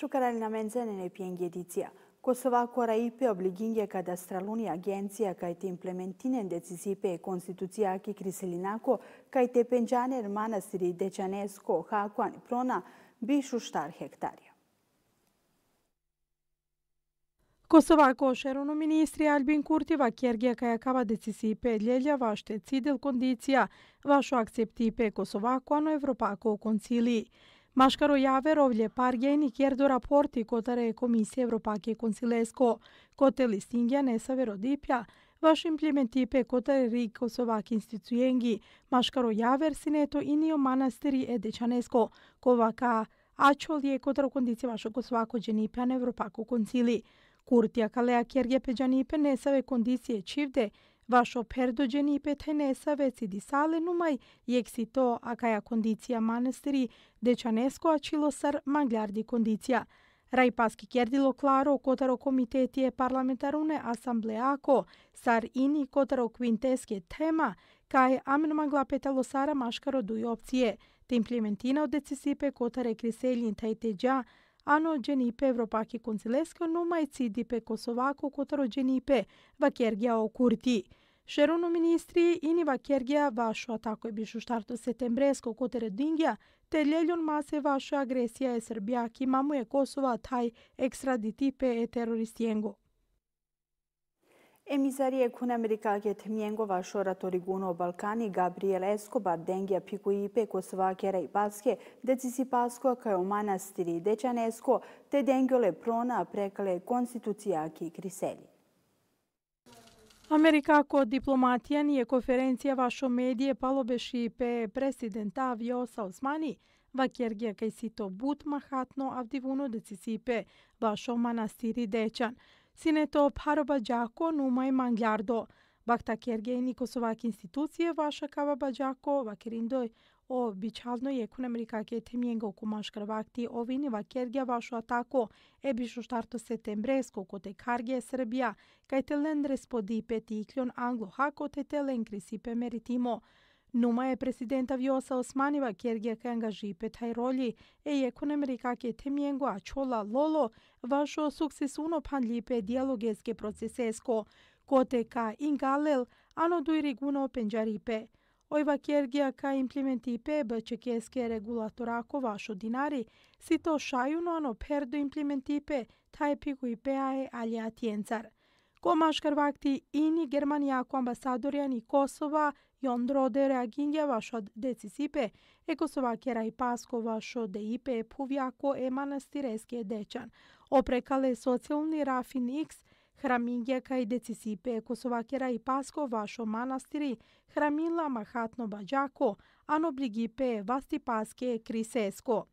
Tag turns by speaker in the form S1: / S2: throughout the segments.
S1: Shukaral na menzene ne pjengje dicija. Kosova kora ipe obliginje kada straluni agencija kaj te implementinen decizipe konstitucija ki kriselinako kaj te penđaner manastiri Dečanesko, Hakuan i Prona bišu štar hektarja.
S2: Kosovako ošerono ministri Albin Kurtiva kjergija kaj akava decisi i pedljelja vašte cidel kondicija vašo akcepti i pe Kosovako ano Evropako u konciliji. Maškaro Javerovlje par genik jer do raporti kotare Komisije Evropake Konsilesko, kote listingja Nesavero Dipja, vaš implementipe kotare Riko Sovak Institucijengi, Maškaro Javer Sineto inio manasteri Edećanesko, kovaka Ačol je kotaro kondicije vašog svako dženipja na Evropaku Koncili. Kurtija Kalea Kjerge Peđanipe Nesave kondicije Čivde, să veți di sale numai exito caia condiția mănăstirii Deceanescu acilosar magliardi condiția. Rai paschi lo claro kotaro comitetie parlamentarune asambleaco, sar ini kotaro quintesche tema kaj amen magla petalosara mașcaro dui opție, Te implementina od decisipe criselii în taitegea, ano genipe evropaki conțilescă numai ții de pe Kosovacu cotaro genipe, va chiar o curtii. Šerunu ministri Iniva Kergija vašu atako je bišu štartu setembresko kotere Dingija, te ljeljon mase vašu agresija je Srbijak i mamu
S1: je Kosova taj ekstraditipe e teroristijengo. Emizari je kun Amerika get mjengova šoratori guno o Balkani Gabriel Eskoba, Dengija Piku Ipe, Kosova Kera i Paske, Decisi Pasko, kao u manastiri Dečanesko, te Dengjole Prona prekale konstitucijaki i Kriselje.
S2: Америка Америкако дипломатија ни е конференцијава шо медије палобеши пе президента Авиоса Османи, ва Кергија кај сито бут махатно авдивуно децисипе ва шо манастири дечан. Синето пароба джако нумај манглярдо. Бакта Кергија и Никосовак институција ваша кава баджако, вакериндој o bichalno je kun amerika ke temiengo ku mashkar vakti o va kerge vašu atako e bišu štarto setembresko ko te karge Srbija kaj te lendre spodi peti ikljon anglo hako te te lenkri sipe meritimo. Numa je presidenta Vjosa Osmaniva kjerge ka angaži petaj rolji e je kun amerika ke temiengo a čola lolo vašo suksesuno pan lipe dialogeske procesesko kote te ka ingalel ano duiriguno penjaripe. penjaripe. Ова Кергија ка имплементи пеб чекеске ако вашо динари, си то шајуно но пердо имплементи пе, тај пику и пеае алија тјенцар. Комаш карвакти ини ако амбасадорија ни Косова, Јондроде реагинја вашо децисипе, Косова кера и Паско вашо деипе пувјако е манастиреске дечан. Опрекале социјални рафин Икс – Храмињека и Децисипе, Косовакера и Паско, Вашо Манастири, Храмила, Махатно Баджако, Аноблигипе, Васти Паске, Крисеско.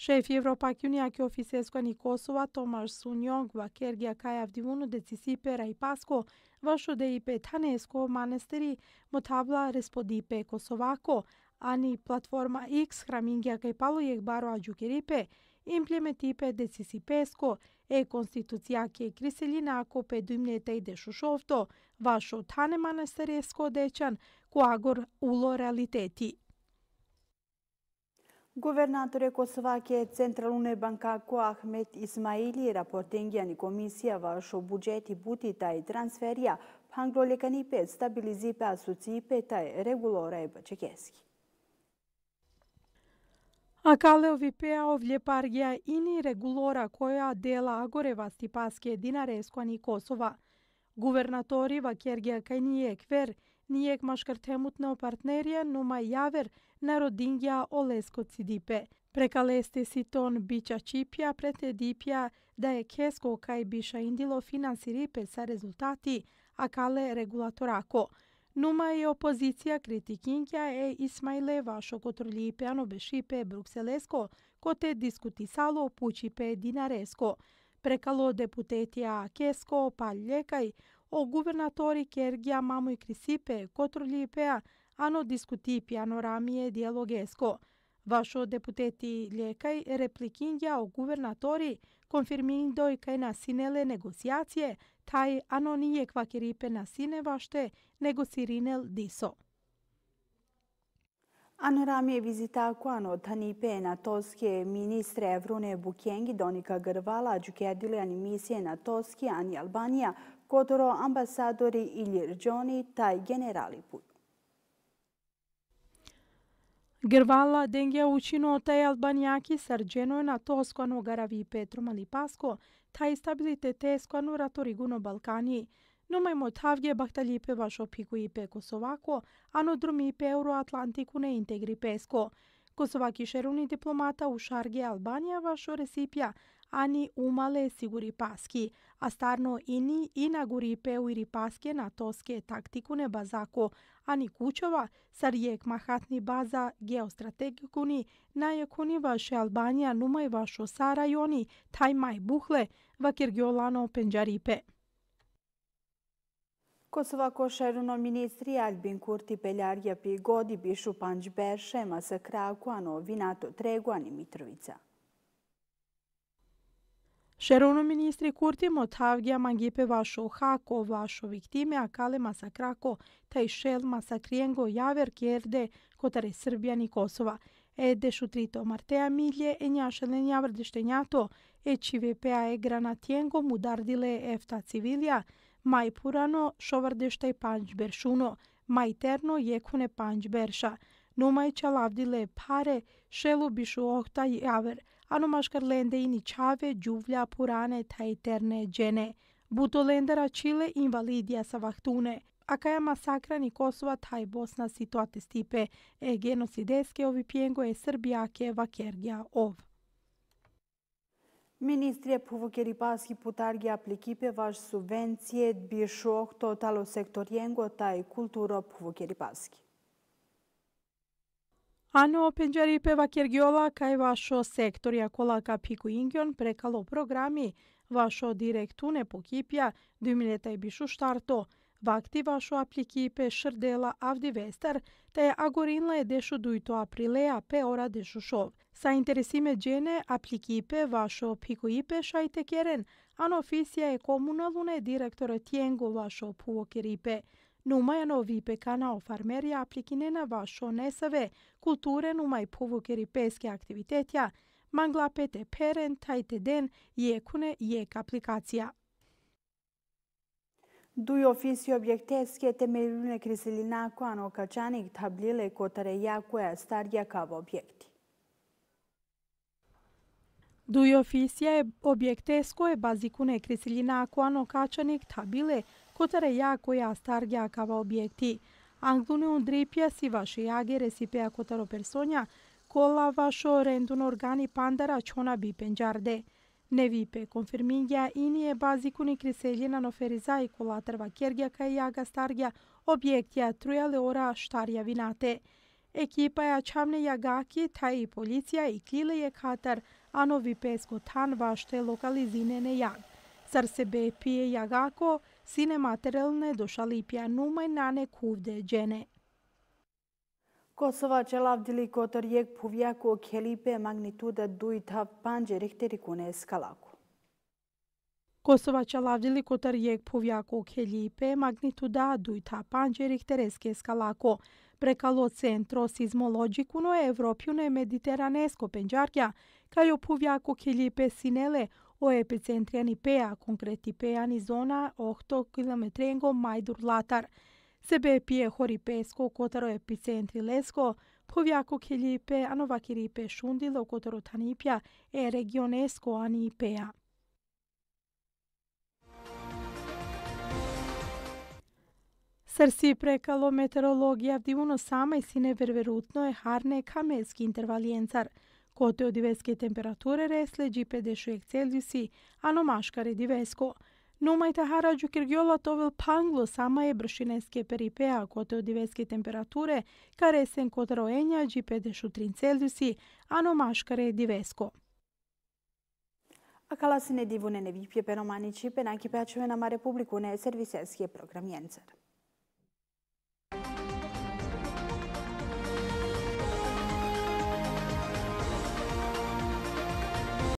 S2: Шеф Европакјунија ќе офисеско ни Косова Томаш Сунјонг во Кергија кај Авдивуну Децисипе Паско во Шодеипе Танеско Манастири Мотабла Респодипе Косовако, ани платформа X Храмиња кај Пало Јегбаро Аџукерипе, имплементипе Децисипеско, е конституција ке Криселина ако педумнете и дешушовто, вашо танема на Сареско Дечан, Куагор Уло Реалитети.
S1: Говернатор е Косваке Централуне Банка Ко Ахмет Исмаили рапортенгијани комисија вашо буџети бутита и трансферија панглолекани пет стабилизи пе асоцији пета е регулора е бачекески.
S2: А ПЕА пеаов лепаргија ини регулора која дела агорева стипаске динаре ескони Косова. Гувернатори ва Кергија кај ние квер, ние машкар темутно партнерија, но ма јавер на родингја Олеско Цидипе. Прекалесте си тон бича чипја прете дипја да е кеско кај биша индило финансирипе са резултати, а кале регулаторако – Numa je opozicija kritikinkja e Ismaile vašo kotrlji pjano bešipe Brukselesko, kote diskuti salo pućipe Dinaresko. Prekalo deputetija Kesko, Paljekaj, o guvernatori Kergija Mamu i Krisipe, kotrlji pja, ano diskuti pjano ramije dialogesko. Vašo deputeti Ljekaj replikinja o guvernatori konfirmindo i kaj nasinele negocijacije taj ano nije kvakiripe nasine sine vašte nego sirinel diso.
S1: Ano ram je vizita kuano tanipe na toske ministre Evrone Bukengi, Donika Grvala, Đukedile animisije na toske Ani Albanija, Kotoro ambasadori Ilir Đoni, taj generali put.
S2: Grvala denge učinu te Albanijaki srđeno na to skonu garavi Petro Malipasko, ta i stabilite te skonu raturiguno Balkani. Numajmo tavge pe vašo piku i pe Kosovako, ano drumi pe Euroatlantiku ne integri pesko. Kosovaki šeruni diplomata u šarge Albanija vašo resipja, ani umale siguri paski, a starno ini i na guri peu iri na toske taktiku ne bazako, ani kućova, sa rijek mahatni baza geostrategikuni, najekuni vaše Albanija numaj vašo sarajoni, taj maj buhle, vakir geolano penđaripe.
S1: Kosova košeruno ministri Albin Kurti Peljarja pi godi bišu panđ beršema sa Anovinato, Treguani, Mitrovica. Kosova košeruno Mitrovica. Šerunu
S2: ministri Kurtimo Tavgija Mangipe Vašo Hako, Vašo Viktime Akale Masakrako, Taj Šel Masakrijengo Javer Kjerde, Kotare Srbijani Kosova, Edešu Trito Martea Milje, Enjašelen Javr Deštenjato, e VPA E Granatjengo Mudardile Efta Civilija, Maj Purano Šovardešta i Panđ Beršuno, Maj Terno Jekune Panđ Berša, Numajća Lavdile Pare, Šelu Bišu Ohta Javr, anomaškar lende ini čave, džuvlja, purane, tajterne, džene, butolendara čile, invalidija sa vahtune, akaja masakrani Kosova, taj Bosna, situate stipe, e genosideske
S1: ovi pjengo e srbijake, vakergija, ov. Ministrija Puvokeri Paski Putargi aplikipe vaš subvencije bi šok totalo sektorjengo taj kulturo Puvokeri Paski.
S2: Ano, pëngjeri për vakir ka i vasho sektor ja kola ka piku ingjon pre kalo programi, vasho direktu në pokipja 2007 bishushtarto, vakti vasho apliki për shërdela avdi vester të agorinla e deshu dujto aprilea pe ora deshushov. Sa interesime gjene, aplikipe për vasho piku i për shajte keren, ano ofisja e komunalune direktore tjengu vasho puokir i Numaj no vipe kanao farmerija aplikine na vašo nesave, kulture numaj povukeri peske aktivitetja, mangla pete peren tajte den jekune jek aplikacija.
S1: Duj ofisi objekteske temeljune kriselina koja no kačanik tablile kotare jakoja starja kao objekti.
S2: Duj ofisija je bazikune kriselina koja no kačanik tabile kotare jako ja stargja kava objekti. Anglune on drepja si vaše jage resipea kotaro personja, kola vašo rendun organi pandara čona bi penđarde. Ne vipe, konfirminja i nije baziku ni kriseljena no feriza i kolatrva kjergja ka jaga stargja objektja truja leora štarja vinate. Ekipa ja čavne jagaki, taj i policija i klile je katar, a novi pesko tan vašte lokalizine ne jag. Sar sebe pije jagako, синематеријалне
S1: дошали и пјанума на некувде джене. Косова челавдили котор јек пувјако келипе магнитуда 2.5 рихтери куне скалако.
S2: Kosova çalavdili kotar yek povjako keljipe magnituda 2.5 rihterske skalako. Prekalo centro sismologikuno evropjune медитеранеско penđarja, kajo povjako келипе синеле. o epicentrian IPEA, concret IPEA ni zona 8 km mai durlatar. Se be pie hori pesco, cotaro epicentri lesco, poviaco chili pe anovaciri pe șundilo, cotaro tanipia, e regionesco ani IPEA. Сарси прекало метеорологија вдивно сама и сине верверутно е харне камески интервалиенцар – Kote od diveske temperature resle džipe dešujek celjusi, a no maškare divesko. Numajta harađu kirgjola tovel panglo sama je bršineske peripea kote od diveske temperature ka resen kot roenja džipe dešu trin celjusi, a no maškare divesko.
S1: A kala se ne divune ne vipje penomani čipe na nama Republiku ne servisenski program Jencer.